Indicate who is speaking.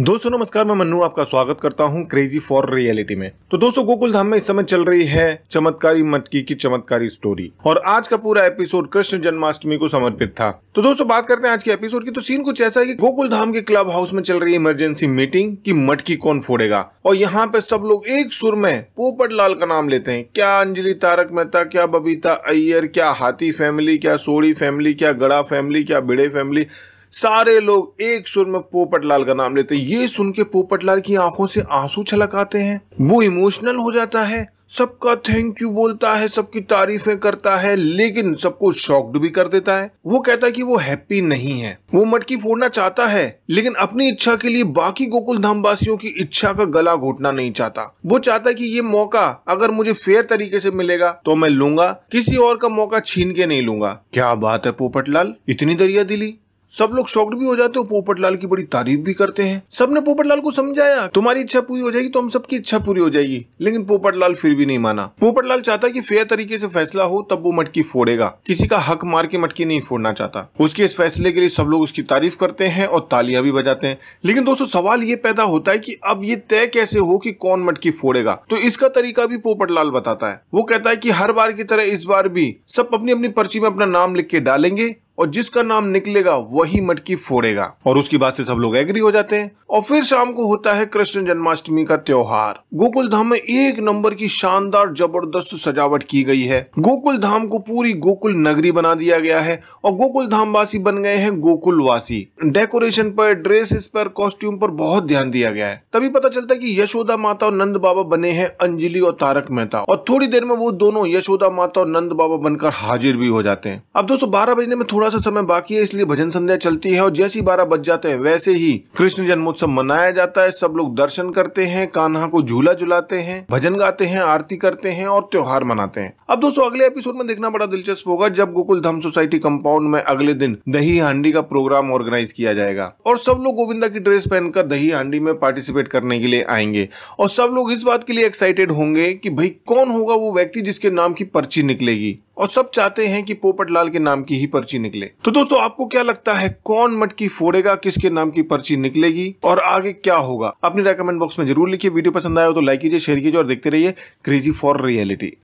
Speaker 1: दोस्तों नमस्कार मैं मन्नू आपका स्वागत करता हूं क्रेजी फॉर रियलिटी में तो दोस्तों गोकुल धाम में इस समय चल रही है चमत्कारी मटकी की चमत्कारी स्टोरी और आज का पूरा एपिसोड कृष्ण जन्माष्टमी को समर्पित था तो दोस्तों बात करते हैं आज के एपिसोड की तो सीन कुछ ऐसा है कि गोकुल धाम के क्लब हाउस में चल रही इमरजेंसी मीटिंग की मटकी कौन फोड़ेगा और यहाँ पे सब लोग एक सुर में पोपट लाल का नाम लेते हैं क्या अंजलि तारक मेहता क्या बबीता अय्यर क्या हाथी फैमिली क्या सोड़ी फैमिली क्या गड़ा फैमिली क्या बिड़े फैमिली सारे लोग एक सुर में पोपटलाल का नाम लेते ये सुन के पोपटलाल की आंखों से आंसू छलकाते हैं वो इमोशनल हो जाता है सबका थैंक यू बोलता है सबकी तारीफें करता है लेकिन सबको शॉक्ड भी कर देता है वो कहता है कि वो हैप्पी नहीं है वो मटकी फोड़ना चाहता है लेकिन अपनी इच्छा के लिए बाकी गोकुल धाम वासियों की इच्छा का गला घोटना नहीं चाहता वो चाहता है कि ये मौका अगर मुझे फेयर तरीके से मिलेगा तो मैं लूंगा किसी और का मौका छीन के नहीं लूंगा क्या बात है पोपटलाल इतनी दरिया दिली सब लोग शॉक्ड भी हो जाते पोपट पोपटलाल की बड़ी तारीफ भी करते हैं सबने पोपटलाल को समझाया तुम्हारी इच्छा पूरी हो जाएगी तो हम सबकी इच्छा पूरी हो जाएगी लेकिन पोपटलाल फिर भी नहीं माना पोपटलाल चाहता कि फेयर तरीके से फैसला हो तब वो मटकी फोड़ेगा किसी का हक मार के मटकी नहीं फोड़ना चाहता उसके इस फैसले के लिए सब लोग उसकी तारीफ करते हैं और तालियां भी बजाते हैं लेकिन दोस्तों सवाल ये पैदा होता है की अब ये तय कैसे हो की कौन मटकी फोड़ेगा तो इसका तरीका भी पोपटलाल बताता है वो कहता है की हर बार की तरह इस बार भी सब अपनी अपनी पर्ची में अपना नाम लिख के डालेंगे और जिसका नाम निकलेगा वही मटकी फोड़ेगा और उसकी बात से सब लोग एग्री हो जाते हैं और फिर शाम को होता है कृष्ण जन्माष्टमी का त्योहार गोकुल धाम में एक नंबर की शानदार जबरदस्त सजावट की गई है गोकुल धाम को पूरी गोकुल नगरी बना दिया गया है और गोकुल धाम वासी बन गए हैं गोकुल वासी डेकोरेशन पर ड्रेसेस पर कॉस्ट्यूम पर बहुत ध्यान दिया गया है तभी पता चलता है की यशोदा माता और नंद बाबा बने हैं अंजलि और तारक मेहता और थोड़ी देर में वो दोनों यशोदा माता और नंद बाबा बनकर हाजिर भी हो जाते हैं अब दोस्तों बारह बजने में थोड़ा थोड़ा सा समय बाकी है इसलिए भजन संध्या चलती है और जैसी बारह बज जाते हैं वैसे ही कृष्ण जन्मोत्सव मनाया जाता है सब लोग दर्शन करते हैं कान्हा को झूला झुलाते हैं भजन गाते हैं आरती करते हैं और त्योहार मनाते हैं अब दोस्तों अगले एपिसोड में देखना बड़ा दिलचस्प होगा जब गोकुल धाम सोसाइटी कंपाउंड में अगले दिन दही हांडी का प्रोग्राम ऑर्गेनाइज किया जाएगा और सब लोग गोविंदा की ड्रेस पहनकर दही हांडी में पार्टिसिपेट करने के लिए आएंगे और सब लोग इस बात के लिए एक्साइटेड होंगे कि भाई कौन होगा वो व्यक्ति जिसके नाम की पर्ची निकलेगी और सब चाहते हैं कि पोपटलाल के नाम की ही पर्ची निकले तो दोस्तों आपको क्या लगता है कौन मटकी फोड़ेगा किसके नाम की पर्ची निकलेगी और आगे क्या होगा अपने रेकमेंड बॉक्स में जरूर लिखिए वीडियो पसंद आया हो तो लाइक कीजिए शेयर कीजिए और देखते रहिए क्रेजी फॉर रियलिटी